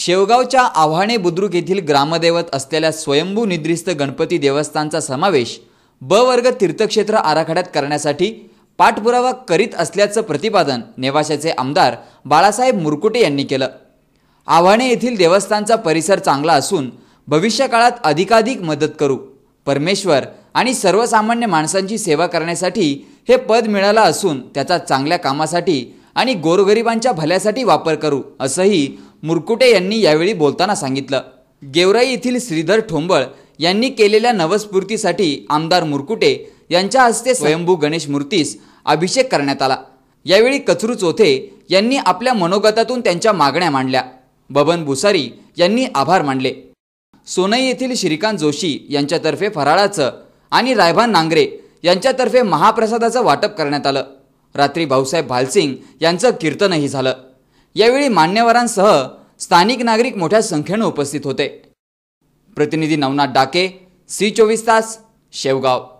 शेवगावच्या आव्हाणे बुद्रुक येथील ग्रामदैवत असलेल्या स्वयंभू निद्रिस्त गणपती देवस्थानचा समावेश ब वर्ग तीर्थक्षेत्र आराखड्यात करण्यासाठी पाठपुरावा करीत असल्याचं प्रतिपादन नेवाशाचे आमदार बाळासाहेब मुरकुटे यांनी केलं आव्हाणे येथील देवस्थानचा परिसर चांगला असून भविष्यकाळात अधिकाधिक मदत करू परमेश्वर आणि सर्वसामान्य माणसांची सेवा करण्यासाठी हे पद मिळालं असून त्याचा चांगल्या कामासाठी आणि गोरगरिबांच्या भल्यासाठी वापर करू असंही मुरकुटे यांनी यावेळी बोलताना सांगितलं गेवराई येथील श्रीधर ठोंबळ यांनी केलेल्या नवस्फूर्तीसाठी आमदार मुरकुटे यांच्या हस्ते स्वयंभू गणेश मूर्तीस अभिषेक करण्यात आला यावेळी कचरू चोथे यांनी आपल्या मनोगतातून त्यांच्या मागण्या मांडल्या बबन भुसारी यांनी आभार मानले सोनई येथील श्रीकांत जोशी यांच्यातर्फे फराळाचं आणि रायभान नांगरे यांच्यातर्फे महाप्रसादाचं वाटप करण्यात आलं रात्री भाऊसाहेब भालसिंग यांचं कीर्तनही झालं यावेळी मान्यवरांसह स्थानिक नागरिक मोठ्या संख्येनं उपस्थित होते प्रतिनिधी नवनाथ डाके सी चोवीस तास शेवगाव